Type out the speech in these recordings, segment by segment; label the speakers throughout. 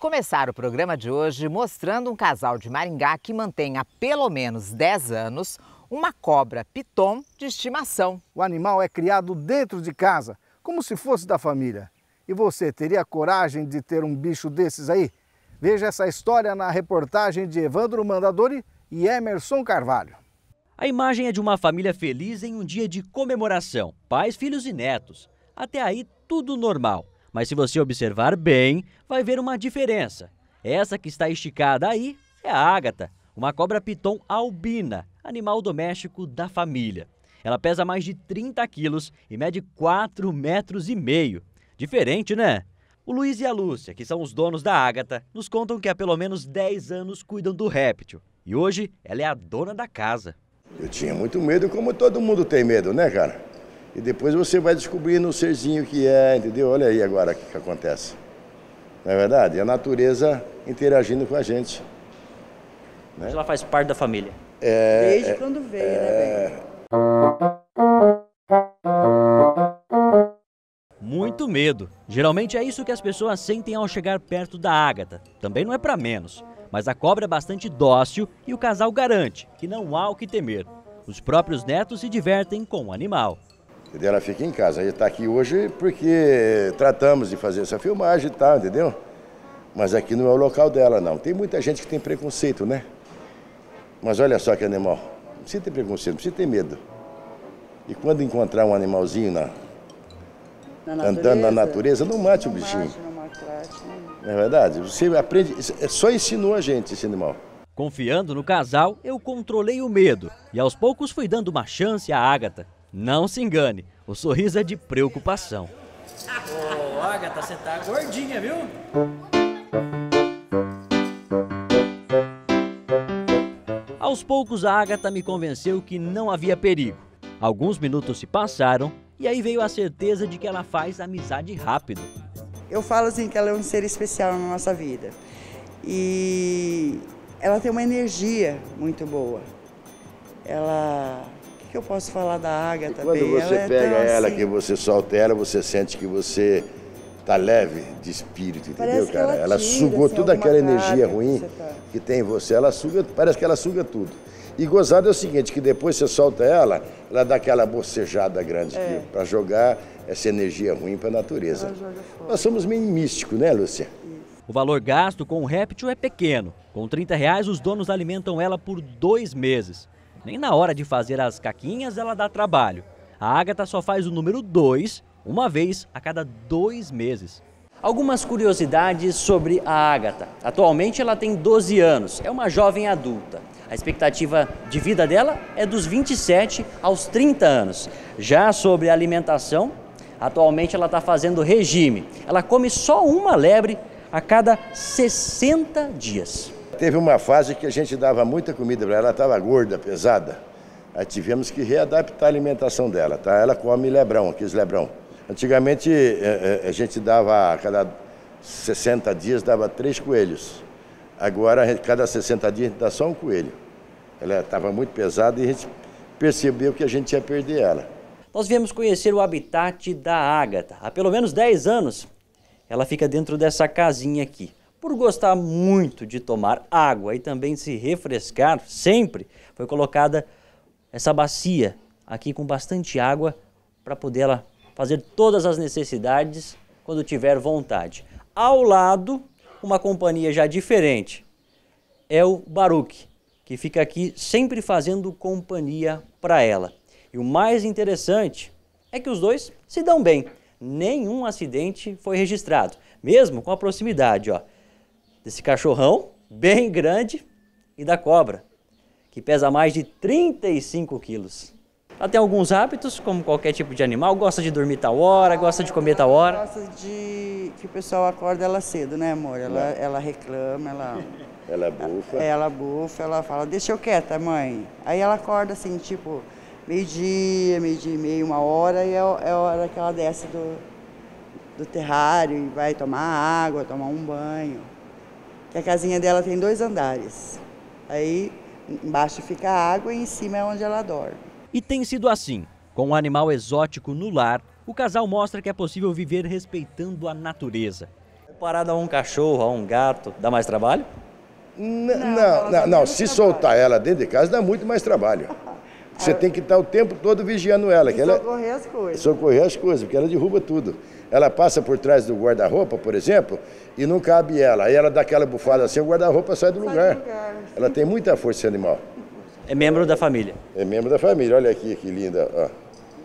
Speaker 1: começar o programa de hoje mostrando um casal de Maringá que mantém há pelo menos
Speaker 2: 10 anos uma cobra piton de estimação. O animal é criado dentro de casa, como se fosse da família. E você teria coragem de ter um bicho desses aí? Veja essa história na reportagem de Evandro Mandadori e Emerson Carvalho.
Speaker 1: A imagem é de uma família feliz em um dia de comemoração, pais, filhos e netos. Até aí, tudo normal. Mas se você observar bem, vai ver uma diferença. Essa que está esticada aí é a ágata, uma cobra piton albina, animal doméstico da família. Ela pesa mais de 30 quilos e mede 4 metros e meio. Diferente, né? O Luiz e a Lúcia, que são os donos da Ágata, nos contam que há pelo menos 10 anos cuidam do réptil. E hoje ela é a dona da casa.
Speaker 2: Eu tinha muito medo, como todo mundo tem medo, né, cara? E depois você vai descobrindo o serzinho que é, entendeu? Olha aí agora o que, que acontece. Não é verdade? E a natureza interagindo com a gente.
Speaker 1: Né? Ela faz parte da família.
Speaker 2: É, Desde é, quando veio, né, é... né,
Speaker 1: Muito medo. Geralmente é isso que as pessoas sentem ao chegar perto da ágata. Também não é para menos. Mas a cobra é bastante dócil e o casal garante que não há o que temer. Os próprios netos se divertem com o animal.
Speaker 2: Entendeu? Ela fica em casa. Ela está aqui hoje porque tratamos de fazer essa filmagem e tal, entendeu? Mas aqui não é o local dela, não. Tem muita gente que tem preconceito, né? Mas olha só que animal. Não precisa ter preconceito, não precisa ter medo. E quando encontrar um animalzinho na, na andando na natureza, não mate não o bichinho. Mate, não né? Não é verdade? Você aprende, é só ensinou a gente esse animal.
Speaker 1: Confiando no casal, eu controlei o medo e aos poucos fui dando uma chance à Ágata. Não se engane, o sorriso é de preocupação. Ô, oh, Agatha, você tá gordinha, viu? Aos poucos, a Agatha me convenceu que não havia perigo. Alguns minutos se passaram e aí veio a certeza de que ela faz amizade rápido. Eu falo assim que ela é um ser especial na nossa vida. E ela tem uma energia muito boa. Ela que eu posso falar da Agatha? E quando bem? você ela é pega é ela, assim... que
Speaker 2: você solta ela, você sente que você tá leve de espírito, parece entendeu, cara? Ela, ela sugou assim, toda aquela energia ruim que, tá... que, tem em você, ela suga, parece que ela suga tudo. E gozado é o seguinte, que depois você solta ela, ela dá aquela bocejada grande é. para jogar essa energia ruim para a natureza. Nós somos meio místicos, né, Lúcia? O
Speaker 1: valor gasto com o réptil é pequeno. Com 30 reais, os donos alimentam ela por dois meses. Nem na hora de fazer as caquinhas ela dá trabalho. A Agatha só faz o número 2 uma vez a cada dois meses. Algumas curiosidades sobre a Agatha. Atualmente ela tem 12 anos, é uma jovem adulta. A expectativa de vida dela é dos 27 aos 30 anos. Já sobre alimentação, atualmente ela está fazendo regime. Ela come só uma lebre a cada
Speaker 2: 60 dias teve uma fase que a gente dava muita comida para ela, ela estava gorda, pesada. Aí tivemos que readaptar a alimentação dela, tá? Ela come lebrão, aqueles lebrão. Antigamente eh, eh, a gente dava, a cada 60 dias dava três coelhos. Agora, a cada 60 dias a gente dá só um coelho. Ela estava muito pesada e a gente percebeu que a gente ia perder ela.
Speaker 1: Nós viemos conhecer o habitat da ágata há pelo menos 10 anos. Ela fica dentro dessa casinha aqui por gostar muito de tomar água e também se refrescar sempre, foi colocada essa bacia aqui com bastante água para poder ela fazer todas as necessidades quando tiver vontade. Ao lado, uma companhia já diferente, é o Baruque, que fica aqui sempre fazendo companhia para ela. E o mais interessante é que os dois se dão bem. Nenhum acidente foi registrado, mesmo com a proximidade, ó desse cachorrão bem grande e da cobra, que pesa mais de 35 quilos. Ela tem alguns hábitos, como qualquer tipo de animal, gosta de dormir tal hora, gosta de comer tal hora. Ela gosta de que o pessoal acorda ela cedo, né amor? Ela, é. ela reclama, ela... Ela é bufa. Ela, ela bufa, ela fala, deixa eu quieta, mãe. Aí ela acorda assim, tipo, meio-dia, meio-dia e meio, uma hora, e é, é a hora que ela desce do, do terrário e vai tomar água, tomar um banho que a casinha dela tem dois andares. Aí embaixo fica a água e em cima é onde ela dorme. E tem sido assim. Com um animal exótico no lar, o casal mostra que é possível viver respeitando a natureza. Comparado é a um cachorro, a um
Speaker 2: gato, dá mais trabalho? N não, não, não, não. se soltar ela dentro de casa dá muito mais trabalho. Você tem que estar o tempo todo vigiando ela. Que ela é- socorrer as coisas. Socorrer as coisas, porque ela derruba tudo. Ela passa por trás do guarda-roupa, por exemplo, e não cabe ela. Aí ela dá aquela bufada assim, o guarda-roupa sai do lugar. Ela tem muita força animal. É membro da família. É membro da família. Olha aqui que linda. Ó.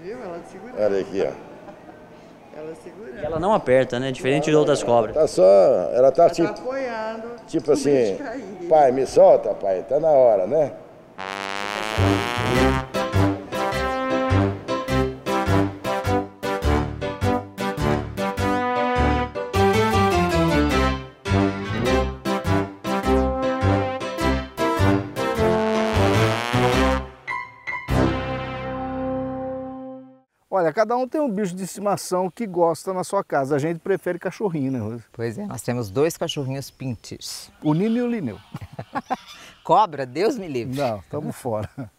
Speaker 2: Viu? Ela segura. Olha aqui, ó. Ela segura. ela não aperta, né? Diferente de outras cobras. Tá só, ela tá, ela tipo, apoiando. Tipo assim, pai, me solta, pai, tá na hora, né? Olha, cada um tem um bicho de estimação que gosta na sua casa. A gente prefere cachorrinho, né, Rosa? Pois é, nós temos dois cachorrinhos pintes. O Nino e o Lineu. Cobra, Deus me livre. Não, estamos fora.